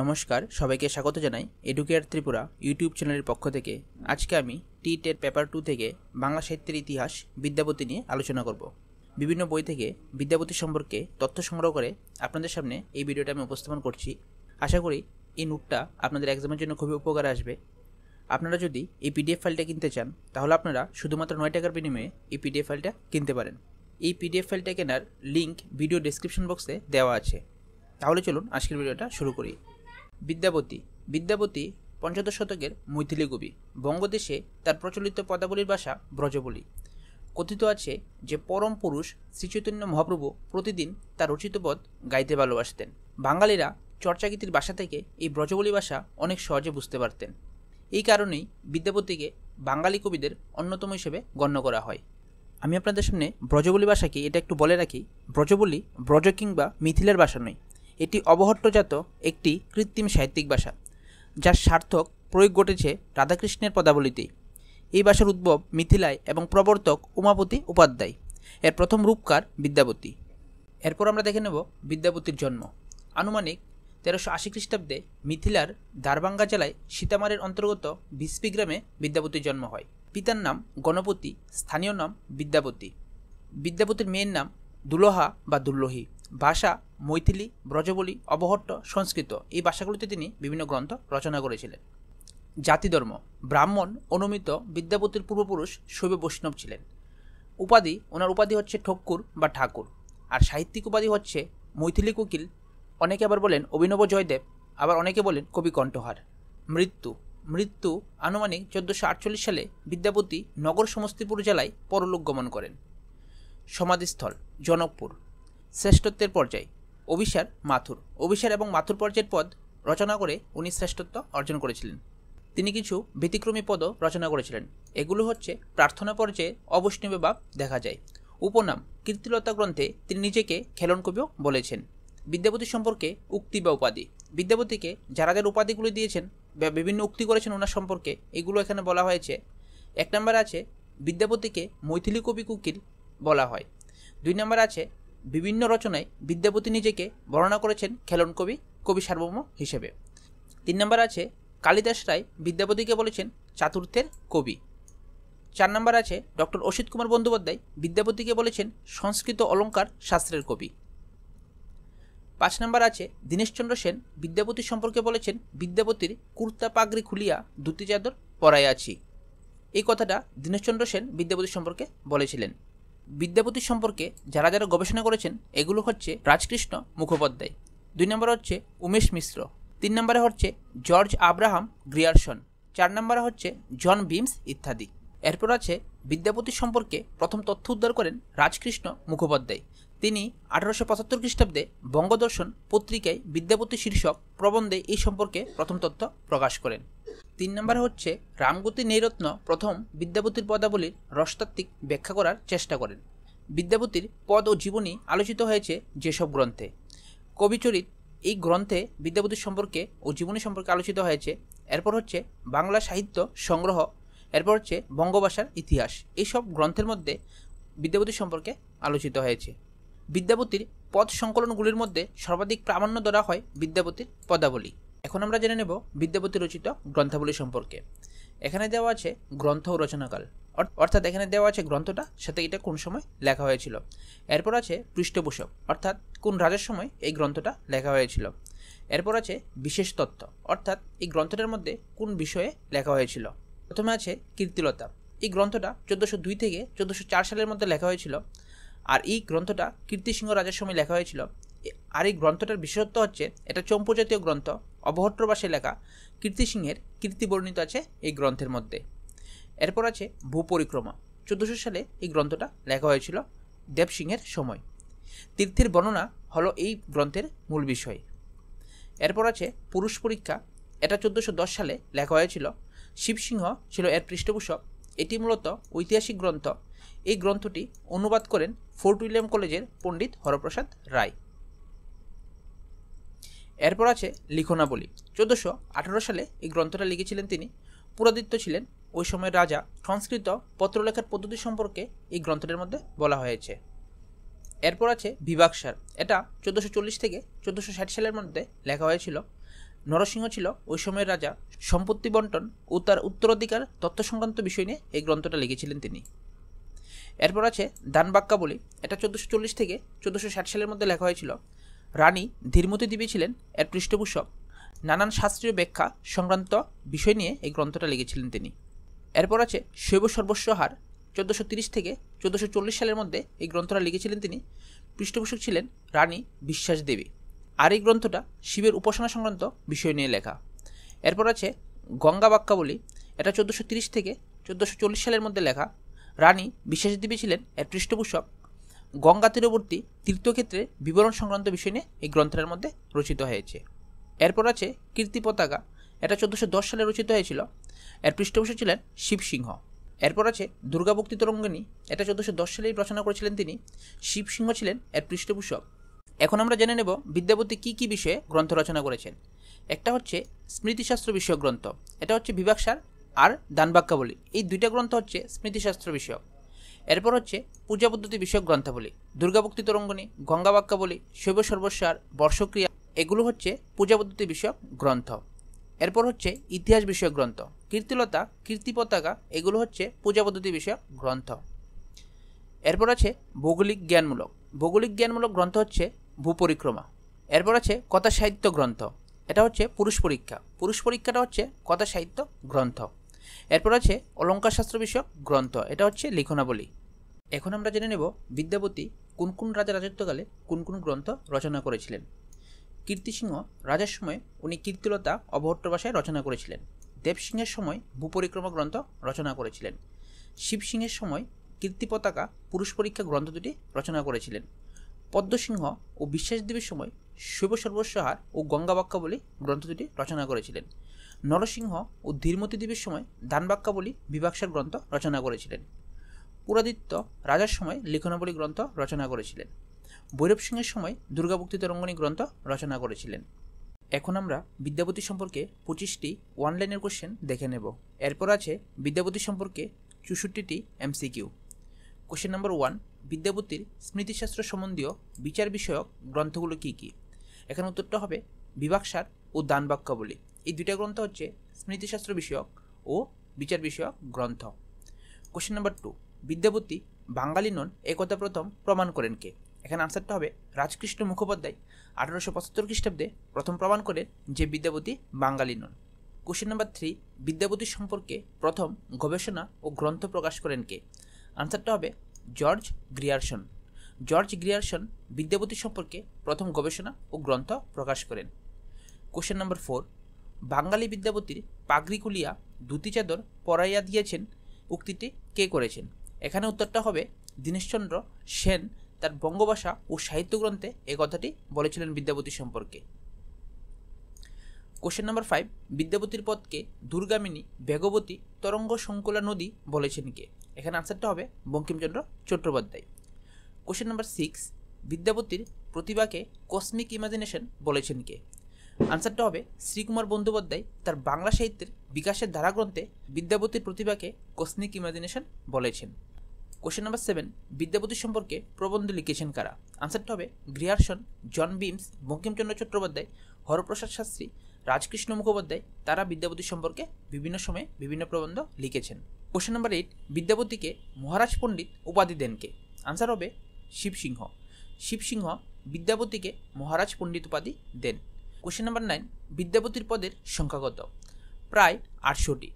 নমস্কার সবাইকে স্বাগত জানাই এডুকেয়ার ত্রিপুরা ইউটিউব চ্যানেলের পক্ষ থেকে আজকে আমি টি টের পেপার টু থেকে বাংলা সাহিত্যের ইতিহাস বিদ্যাপতি নিয়ে আলোচনা করব বিভিন্ন বই থেকে বিদ্যাপতি সম্পর্কে তথ্য সংগ্রহ করে আপনাদের সামনে এই ভিডিওটা আমি উপস্থাপন করছি আশা করি এই নোটটা আপনাদের এক্সামের জন্য খুবই উপকার আসবে আপনারা যদি এই পিডিএফ ফাইলটা কিনতে চান তাহলে আপনারা শুধুমাত্র নয় টাকার বিনিময়ে এই পিডিএফ ফাইলটা কিনতে পারেন এই পিডিএফ ফাইলটা কেনার লিঙ্ক ভিডিও ডিসক্রিপশন বক্সে দেওয়া আছে তাহলে চলুন আজকের ভিডিওটা শুরু করি বিদ্যাপতি বিদ্যাপতি পঞ্চদশ শতকের মৈথিলি কবি বঙ্গদেশে তার প্রচলিত পদাবলীর ভাষা ব্রজবলি কথিত আছে যে পরম পুরুষ শ্রীচৈতন্য মহাপ্রভু প্রতিদিন তার রচিত পদ গাইতে ভালোবাসতেন বাঙালিরা চর্চাগীতির ভাষা থেকে এই ব্রজবলি ভাষা অনেক সহজে বুঝতে পারতেন এই কারণেই বিদ্যাপতিকে বাঙালি কবিদের অন্যতম হিসেবে গণ্য করা হয় আমি আপনাদের সামনে ব্রজবলি ভাষাকে এটা একটু বলে রাখি ব্রজবলি ব্রজ কিংবা মিথিলের ভাষা নয় এটি অবহট্টজাত একটি কৃত্রিম সাহিত্যিক ভাষা যার সার্থক প্রয়োগ ঘটেছে রাধাকৃষ্ণের পদাবলিতেই এই ভাষার উদ্ভব মিথিলায় এবং প্রবর্তক উমাপতি উপাধ্যায় এর প্রথম রূপকার বিদ্যাপতি এরপর আমরা দেখে নেব বিদ্যাপতির জন্ম আনুমানিক তেরোশো আশি খ্রিস্টাব্দে মিথিলার দারবাঙ্গা জেলায় সীতামারের অন্তর্গত বিসপি গ্রামে বিদ্যাপতির জন্ম হয় পিতার নাম গণপতি স্থানীয় নাম বিদ্যাপতি বিদ্যাপতির মেয়ের নাম দুলোহা বা দুল্লোহী ভাষা মৈথিলি ব্রজবলি অবহট্ট সংস্কৃত এই ভাষাগুলিতে তিনি বিভিন্ন গ্রন্থ রচনা করেছিলেন জাতিধর্ম ব্রাহ্মণ অনুমিত বিদ্যাপতির পূর্বপুরুষ শৈব বৈষ্ণব ছিলেন উপাধি ওনার উপাধি হচ্ছে ঠক্কুর বা ঠাকুর আর সাহিত্যিক উপাধি হচ্ছে মৈথিলি কুকিল অনেকে আবার বলেন অভিনব জয়দেব আবার অনেকে বলেন কবি কণ্ঠহার মৃত্যু মৃত্যু আনুমানিক চোদ্দোশো আটচল্লিশ সালে বিদ্যাপতি নগর সমস্তিপুর জেলায় পরলোক গমন করেন সমাধিস্থল জনকপুর শ্রেষ্ঠত্বের পর্যায় অভিসার মাথুর অভিসার এবং মাথুর পর্যায়ের পদ রচনা করে উনি শ্রেষ্ঠত্ব অর্জন করেছিলেন তিনি কিছু ব্যতিক্রমী পদও রচনা করেছিলেন এগুলো হচ্ছে প্রার্থনা পর্যায়ে অবৈষ্ণবে ভাব দেখা যায় উপনাম কীর্তিলতা গ্রন্থে তিনি নিজেকে খেলন কবিও বলেছেন বিদ্যাপতি সম্পর্কে উক্তি বা উপাধি বিদ্যাপতিকে যারা যারা উপাধিগুলি দিয়েছেন বা বিভিন্ন উক্তি করেছেন ওনার সম্পর্কে এগুলো এখানে বলা হয়েছে এক নম্বর আছে বিদ্যাপতিকে মৈথিলি কবি কুকিল বলা হয় দুই নম্বর আছে বিভিন্ন রচনায় বিদ্যাপতি নিজেকে বর্ণনা করেছেন খেলন কবি কবি সার্বভৌম হিসেবে তিন নম্বর আছে কালিদাস রায় বিদ্যাপতিকে বলেছেন চাতুর্থের কবি চার নম্বর আছে ডক্টর অসিত কুমার বন্দ্যোপাধ্যায় বিদ্যাপতিকে বলেছেন সংস্কৃত অলঙ্কার শাস্ত্রের কবি পাঁচ নম্বর আছে দীনেশচন্দ্র সেন বিদ্যাপতি সম্পর্কে বলেছেন বিদ্যাপতির কুর্তা পাগড়ি খুলিয়া দুতি চাদর পরাই আছি এই কথাটা দীনেশচন্দ্র সেন বিদ্যাপতি সম্পর্কে বলেছিলেন বিদ্যাপতি সম্পর্কে যারা যারা গবেষণা করেছেন এগুলো হচ্ছে রাজকৃষ্ণ মুখোপাধ্যায় দুই নম্বরে হচ্ছে উমেশ মিশ্র তিন নম্বরে হচ্ছে জর্জ আব্রাহাম গ্রিয়ারসন চার নম্বরে হচ্ছে জন বিমস ইত্যাদি এরপর আছে বিদ্যাপতি সম্পর্কে প্রথম তথ্য উদ্ধার করেন রাজকৃষ্ণ মুখোপাধ্যায় তিনি আঠারোশো পঁচাত্তর খ্রিস্টাব্দে বঙ্গদর্শন পত্রিকায় বিদ্যাপতি শীর্ষক প্রবন্ধে এই সম্পর্কে প্রথম তথ্য প্রকাশ করেন তিন নম্বর হচ্ছে রামগতি নৈরত্ন প্রথম বিদ্যাপতির পদাবলীর রসতাত্ত্বিক ব্যাখ্যা করার চেষ্টা করেন বিদ্যাপতির পদ ও জীবনী আলোচিত হয়েছে যেসব গ্রন্থে কবিচরিত এই গ্রন্থে বিদ্যাপতির সম্পর্কে ও জীবনী সম্পর্কে আলোচিত হয়েছে এরপর হচ্ছে বাংলা সাহিত্য সংগ্রহ এরপর হচ্ছে বঙ্গভাষার ইতিহাস এইসব গ্রন্থের মধ্যে বিদ্যাপতির সম্পর্কে আলোচিত হয়েছে বিদ্যাপতির পদ সংকলনগুলির মধ্যে সর্বাধিক প্রামাণ্য ধরা হয় বিদ্যাপতির পদাবলী এখন আমরা জেনে নেব বিদ্যাপতি রচিত গ্রন্থাবলী সম্পর্কে এখানে দেওয়া আছে গ্রন্থ ও রচনাকাল অর্থাৎ এখানে দেওয়া আছে গ্রন্থটা সাথে এটা কোন সময় লেখা হয়েছিল এরপর আছে পৃষ্ঠপোষক অর্থাৎ কোন রাজার সময় এই গ্রন্থটা লেখা হয়েছিল এরপর আছে বিশেষ তথ্য অর্থাৎ এই গ্রন্থটার মধ্যে কোন বিষয়ে লেখা হয়েছিল প্রথমে আছে কীর্তিলতা এই গ্রন্থটা চোদ্দোশো দুই থেকে চোদ্দোশো চার সালের মধ্যে লেখা হয়েছিল আর এই গ্রন্থটা কীর্তিসিংহ রাজার সময় লেখা হয়েছিল আর এই গ্রন্থটার বিশেষত্ব হচ্ছে এটা চম্পু জাতীয় গ্রন্থ অবহট্টবাসে লেখা কীর্তি সিংহের কীর্তি বর্ণিত আছে এই গ্রন্থের মধ্যে এরপর আছে ভূপরিক্রমা চোদ্দশো সালে এই গ্রন্থটা লেখা হয়েছিল দেব সিংহের সময় তীর্থের বর্ণনা হলো এই গ্রন্থের মূল বিষয় এরপর আছে পুরুষ পরীক্ষা এটা চোদ্দোশো সালে লেখা হয়েছিল শিবসিংহ ছিল এর পৃষ্ঠপোষক এটি মূলত ঐতিহাসিক গ্রন্থ এই গ্রন্থটি অনুবাদ করেন ফোর্ট উইলিয়াম কলেজের পণ্ডিত হরপ্রসাদ রায় এরপর আছে লিখনাবলী চোদ্দোশো আঠারো সালে এই গ্রন্থটা লিখেছিলেন তিনি পুরাদিত্য ছিলেন ওই সময়ের রাজা সংস্কৃত পত্রলেখার পদ্ধতি সম্পর্কে এই গ্রন্থটির মধ্যে বলা হয়েছে এরপর আছে বিভাগসার এটা চোদ্দোশো চল্লিশ থেকে চোদ্দোশো ষাট সালের মধ্যে লেখা হয়েছিল নরসিংহ ছিল ওই সময়ের রাজা সম্পত্তি বন্টন ও তার উত্তরাধিকার তত্ত্ব সংক্রান্ত বিষয় নিয়ে এই গ্রন্থটা লিখেছিলেন তিনি এরপর আছে দানবাক্যাবলী বলি এটা চোদ্দোশো চল্লিশ থেকে চোদ্দোশো ষাট সালের মধ্যে লেখা হয়েছিল রানী ধীরমতি দেবী ছিলেন এর পৃষ্ঠপোষক নানান শাস্ত্রীয় ব্যাখ্যা সংক্রান্ত বিষয় নিয়ে এই গ্রন্থটা লিখেছিলেন তিনি এরপর আছে শৈব সর্বস্বহার চোদ্দোশো তিরিশ থেকে চোদ্দোশো চল্লিশ সালের মধ্যে এই গ্রন্থটা লিখেছিলেন তিনি পৃষ্ঠপোষক ছিলেন রানী বিশ্বাস দেবী আর এই গ্রন্থটা শিবের উপাসনা সংক্রান্ত বিষয় নিয়ে লেখা এরপর আছে গঙ্গা বাক্যাবলী এটা চোদ্দোশো তিরিশ থেকে চোদ্দোশো চল্লিশ সালের মধ্যে লেখা রানী বিশ্বাস দেবী ছিলেন এর পৃষ্ঠপোষক গঙ্গা তীরবর্তী তীর্থক্ষেত্রে বিবরণ সংক্রান্ত বিষয় নিয়ে এই গ্রন্থের মধ্যে রচিত হয়েছে এরপর আছে কীর্তি পতাকা এটা চোদ্দোশো দশ সালে রচিত হয়েছিল এর পৃষ্ঠপোষক ছিলেন শিবসিংহ এরপর আছে দুর্গাভক্তি তরঙ্গিনী এটা চোদ্দোশো দশ সালেই রচনা করেছিলেন তিনি শিবসিংহ ছিলেন এর পৃষ্ঠপোষক এখন আমরা জেনে নেব বিদ্যাপতি কী কী বিষয়ে গ্রন্থ রচনা করেছেন একটা হচ্ছে স্মৃতিশাস্ত্র বিষয়ক গ্রন্থ এটা হচ্ছে বিভাগসার আর দানবাক্যাবলী এই দুইটা গ্রন্থ হচ্ছে স্মৃতিশাস্ত্র বিষয়ক এরপর হচ্ছে পূজা পদ্ধতি বিষয়ক গ্রন্থাবলী দুর্গাভক্তি তরঙ্গনী গঙ্গাবাক্যাবলী শৈব সর্বস্বার বর্ষক্রিয়া এগুলো হচ্ছে পূজা পদ্ধতি বিষয়ক গ্রন্থ এরপর হচ্ছে ইতিহাস বিষয়ক গ্রন্থ কীর্তিলতা কীর্তি পতাকা এগুলো হচ্ছে পূজা পদ্ধতি বিষয়ক গ্রন্থ এরপর আছে ভৌগোলিক জ্ঞানমূলক ভৌগোলিক জ্ঞানমূলক গ্রন্থ হচ্ছে ভূপরিক্রমা এরপর আছে কথা সাহিত্য গ্রন্থ এটা হচ্ছে পুরুষ পরীক্ষা পুরুষ পরীক্ষাটা হচ্ছে কথা সাহিত্য গ্রন্থ এরপর আছে অলঙ্কার শাস্ত্র বিষয়ক গ্রন্থ এটা হচ্ছে লিখনাবলী এখন আমরা জেনে নেব বিদ্যাপতি কোন কোন রাজা রাজত্বকালে কোন কোন গ্রন্থ রচনা করেছিলেন কীর্তিসিংহ রাজার সময় উনি কীর্তিলতা অবহট্ট ভাষায় রচনা করেছিলেন দেবসিংহের সময় ভূপরিক্রমা গ্রন্থ রচনা করেছিলেন শিবসিংহের সময় কীর্তি পতাকা পুরুষ পরীক্ষা গ্রন্থ দুটি রচনা করেছিলেন পদ্মসিংহ ও বিশ্বাসদেবীর সময় শৈব সর্বস্বহার ও গঙ্গাবাক্যাবলী গ্রন্থ দুটি রচনা করেছিলেন নরসিংহ ও ধীরমতি দেবীর সময় দানবাক্যাবলী বিভাগসার গ্রন্থ রচনা করেছিলেন পুরাদিত্য রাজার সময় লিখনাবলী গ্রন্থ রচনা করেছিলেন ভৈরব সিংহের সময় দুর্গাভক্তি তরঙ্গনী গ্রন্থ রচনা করেছিলেন এখন আমরা বিদ্যাপতি সম্পর্কে পঁচিশটি ওয়ানলাইনের কোশ্চেন দেখে নেব এরপর আছে বিদ্যাপতি সম্পর্কে চৌষট্টিটি এমসিকিউ কোশ্চেন নম্বর ওয়ান বিদ্যাপতির স্মৃতিশাস্ত্র সম্বন্ধীয় বিচার বিষয়ক গ্রন্থগুলো কী কী এখানে উত্তরটা হবে বিভাগসার ও দানবাক্যাবলী এই দুইটা গ্রন্থ হচ্ছে স্মৃতিশাস্ত্র বিষয়ক ও বিচার বিষয়ক গ্রন্থ কোশ্চেন নাম্বার টু বিদ্যাপতি বাঙালি নন একথা প্রথম প্রমাণ করেন কে এখানে আনসারটা হবে রাজকৃষ্ণ মুখোপাধ্যায় আঠারোশো পঁচাত্তর খ্রিস্টাব্দে প্রথম প্রমাণ করেন যে বিদ্যাপতি বাঙালি নন কোশ্চেন নাম্বার থ্রি বিদ্যাপতি সম্পর্কে প্রথম গবেষণা ও গ্রন্থ প্রকাশ করেন কে আনসারটা হবে George Grierson George Grierson Vidyapati সম্পর্কে প্রথম গবেষণা ও গ্রন্থ প্রকাশ করেন কোশ্চেন নাম্বার ফোর বাঙালি বিদ্যাপতির খুলিয়া ধুতি চাদর পরাইয়া দিয়েছেন উক্তিটি কে করেছেন এখানে উত্তরটা হবে দীনেশচন্দ্র সেন তার বঙ্গভাষা ও সাহিত্য গ্রন্থে এ কথাটি বলেছিলেন বিদ্যাপতি সম্পর্কে কোশ্চেন নাম্বার ফাইভ বিদ্যাপতির পদকে দুর্গামিনী বেগবতী তরঙ্গ সংকুলা নদী বলেছেন কে এখানে আনসারটা হবে Bankimchandra Chattopadhyay question number six বিদ্যাপতির প্রতিভাকে কসমিক ইমাজিনেশন বলেছেন কে আনসারটা হবে শ্রীকুমার বন্দ্যোপাধ্যায় তার বাংলা সাহিত্যের বিকাশের ধারাগ্রন্থে বিদ্যাপতির প্রতিভাকে কোসনিক ইমাজিনেশন বলেছেন কোশ্চেন নাম্বার সেভেন বিদ্যাপতি সম্পর্কে প্রবন্ধ লিখেছেন কারা আনসারটা হবে Grierson John Beames Bankimchandra Chattopadhyay Haraprasad Shastri Rajkrishna Mukhopadhyay তারা বিদ্যাপতি সম্পর্কে বিভিন্ন সময়ে বিভিন্ন প্রবন্ধ লিখেছেন কোশ্চেন নাম্বার এইট বিদ্যাপতিকে মহারাজ পণ্ডিত উপাধি দেনকে আনসার হবে শিবসিংহ শিবসিংহ বিদ্যাপতিকে মহারাজ পণ্ডিত উপাধি দেন কোশ্চেন নাম্বার নাইন বিদ্যাপতির পদের সংখ্যা কত প্রায় আটশোটি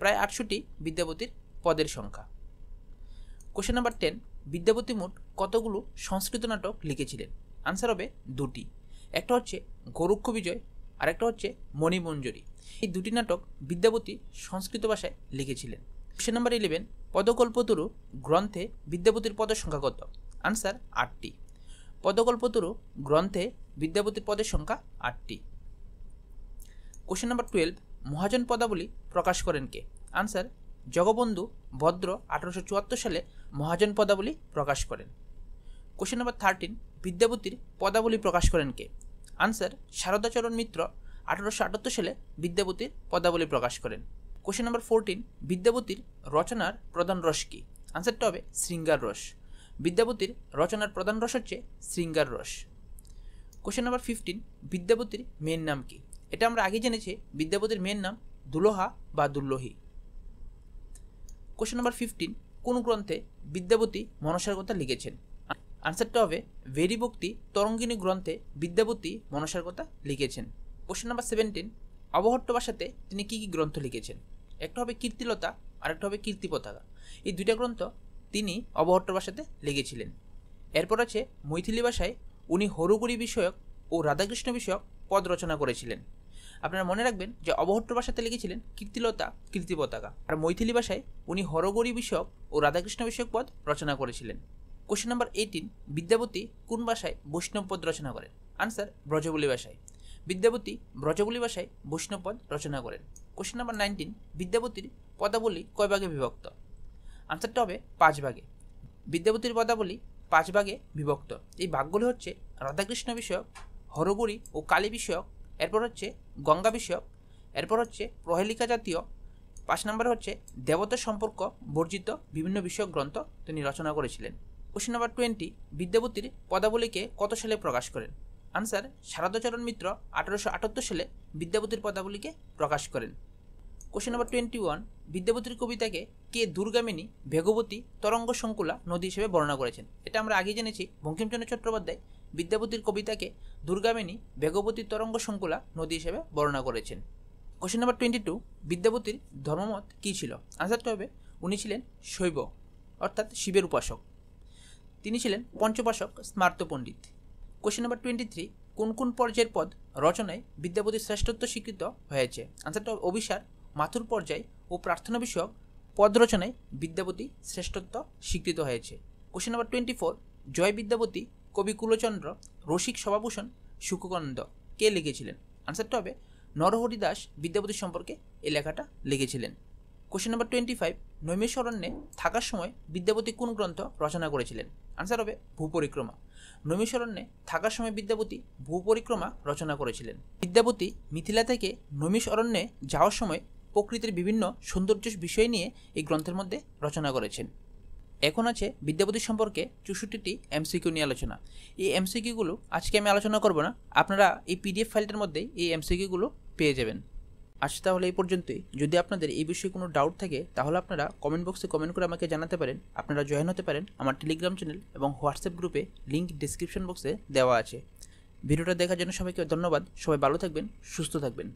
প্রায় আটশোটি বিদ্যাপতির পদের সংখ্যা কোশ্চেন নাম্বার টেন বিদ্যাপতি মোট কতগুলো সংস্কৃত নাটক লিখেছিলেন আনসার হবে দুটি একটা হচ্ছে গোরক্ষ বিজয় আর একটা হচ্ছে মণিমঞ্জুরি এই দুটি নাটক বিদ্যাপতি সংস্কৃত ভাষায় লিখেছিলেন কোশ্চেন নাম্বার ইলেভেন পদকল্পতরু গ্রন্থে বিদ্যাপতির পদ সংখ্যা কত আনসার আটটি পদকল্পতরু গ্রন্থে বিদ্যাপতির পদের সংখ্যা আটটি question number twelve Mahajan Padavali প্রকাশ করেন কে আনসার জগবন্ধু ভদ্র আঠারোশো চুয়াত্তর সালে মহাজন পদাবলী প্রকাশ করেন কোশ্চেন নাম্বার থার্টিন বিদ্যাপতির পদাবলী প্রকাশ করেন কে আনসার শারদাচরণ মিত্র আঠারোশো আটাত্তর সালে বিদ্যাপতির পদাবলী প্রকাশ করেন কোশ্চেন নাম্বার ফোরটিন বিদ্যাপতির রচনার প্রধান রস কী আনসারটা হবে শৃঙ্গার রস বিদ্যাপতির রচনার প্রধান রস হচ্ছে শৃঙ্গার রস কোশ্চেন নাম্বার ফিফটিন বিদ্যাপতির মেয়ের নাম কি এটা আমরা আগে জেনেছি বিদ্যাপতির মেয়ের নাম দুলোহা বা দুল্লোহি কোয়েশ্চেন নাম্বার ফিফটিন কোন গ্রন্থে বিদ্যাপতি মনসার কথা লিখেছেন আনসারটা হবে ভেরিভক্তি তরঙ্গিনী গ্রন্থে বিদ্যাপতি মনসার কথা লিখেছেন কোয়েশ্চেন নাম্বার সেভেন্টিন অবহট্ট ভাষাতে তিনি কী কী গ্রন্থ লিখেছেন একটা হবে কীর্তিলতা আরেকটা হবে কীর্তি পতাকা এই দুইটা গ্রন্থ তিনি অবহট্ট ভাষাতে লিখেছিলেন এরপর আছে মৈথিলি ভাষায় উনি হরুগুড়ি বিষয়ক ও রাধাকৃষ্ণ বিষয়ক পদ রচনা করেছিলেন আপনারা মনে রাখবেন যে অবহট্ট ভাষাতে লিখেছিলেন কীর্তিলতা কীর্তি পতাকা আর মৈথিলি ভাষায় উনি হরগরি বিষয়ক ও রাধাকৃষ্ণ বিষয়ক পদ রচনা করেছিলেন কোশ্চেন নাম্বার এইটিন বিদ্যাপতি কোন ভাষায় বৈষ্ণব পদ রচনা করেন আনসার ব্রজবলি ভাষায় বিদ্যাপতি ব্রজবুলি ভাষায় বৈষ্ণব পদ রচনা করেন কোশ্চেন নাম্বার নাইনটিন বিদ্যাপতির পদাবলী কয় ভাগে বিভক্ত আনসারটা হবে পাঁচ ভাগে বিদ্যাপতির পদাবলী পাঁচ ভাগে বিভক্ত এই ভাগগুলি হচ্ছে রাধাকৃষ্ণ বিষয়ক হরগরি ও কালী বিষয়ক এরপর হচ্ছে গঙ্গা বিষয়ক এরপর হচ্ছে প্রহেলিকা জাতীয় পাঁচ নম্বরে হচ্ছে দেবতা সম্পর্ক বর্জিত বিভিন্ন বিষয়ক গ্রন্থ তিনি রচনা করেছিলেন কোশ্চেন নম্বর টোয়েন্টি বিদ্যাপতির পদাবলীকে কত সালে প্রকাশ করেন আনসার শারদাচরণ মিত্র আঠারোশো সালে বিদ্যাপতির পদাবলীকে প্রকাশ করেন কোশ্চেন নাম্বার টোয়েন্টি ওয়ান বিদ্যাপতির কবিতাকে কে দুর্গামিনী ভেগবতী তরঙ্গ সংকুলা নদী হিসেবে বর্ণনা করেছেন এটা আমরা আগে জেনেছি বঙ্কিমচন্দ্র চট্টোপাধ্যায় বিদ্যাপতির কবিতাকে দুর্গামিনী ভেগবতী তরঙ্গ সংকুলা নদী হিসেবে বর্ণনা করেছেন কোশ্চেন নাম্বার টোয়েন্টি টু বিদ্যাপতির ধর্মমত কী ছিল আনসারটা হবে উনি ছিলেন শৈব অর্থাৎ শিবের উপাসক তিনি ছিলেন পঞ্চপাশক স্মার্ত পণ্ডিত কোশ্চেন নাম্বার টোয়েন্টি থ্রি কোন কোন পর্যায়ের পদ রচনায় বিদ্যাপতির শ্রেষ্ঠত্ব স্বীকৃত হয়েছে আনসারটা অভিশার মাথুর পর্যায় ও প্রার্থনা বিষয়ক পদ রচনায় বিদ্যাপতি শ্রেষ্ঠত্ব স্বীকৃত হয়েছে কোশ্চেন নাম্বার টোয়েন্টি ফোর জয় বিদ্যাপতি কবি কুলচন্দ্র রসিক সভাভূষণ সুখকন্দ কে লিখেছিলেন আনসারটা হবে নরহরি দাস বিদ্যাপতি সম্পর্কে এ লেখাটা লিখেছিলেন কোশ্চেন নাম্বার টোয়েন্টি ফাইভ নৈমেশ্বরণ্যে থাকার সময় বিদ্যাপতি কোন গ্রন্থ রচনা করেছিলেন আনসার হবে ভূপরিক্রমা নৈমেশ্বরণ্যে থাকার সময় বিদ্যাপতি ভূপরিক্রমা রচনা করেছিলেন বিদ্যাপতি মিথিলা থেকে নৈমিশ অরণ্যে যাওয়ার সময় প্রকৃতির বিভিন্ন সৌন্দর্য বিষয় নিয়ে এই গ্রন্থের মধ্যে রচনা করেছেন এখন আছে বিদ্যাপতি সম্পর্কে চৌষট্টিটি এমসিকিউ নিয়ে আলোচনা এই এমসিকিউগুলো আজকে আমি আলোচনা করব না আপনারা এই পিডিএফ ফাইলটার মধ্যে এই এমসিকিউগুলো পেয়ে যাবেন আজ তাহলে এই পর্যন্তই যদি আপনাদের এই বিষয়ে কোনো ডাউট থাকে তাহলে আপনারা কমেন্ট বক্সে কমেন্ট করে আমাকে জানাতে পারেন আপনারা জয়েন হতে পারেন আমার টেলিগ্রাম চ্যানেল এবং হোয়াটসঅ্যাপ গ্রুপে লিঙ্ক ডিসক্রিপশন বক্সে দেওয়া আছে ভিডিওটা দেখার জন্য সবাইকে ধন্যবাদ সবাই ভালো থাকবেন সুস্থ থাকবেন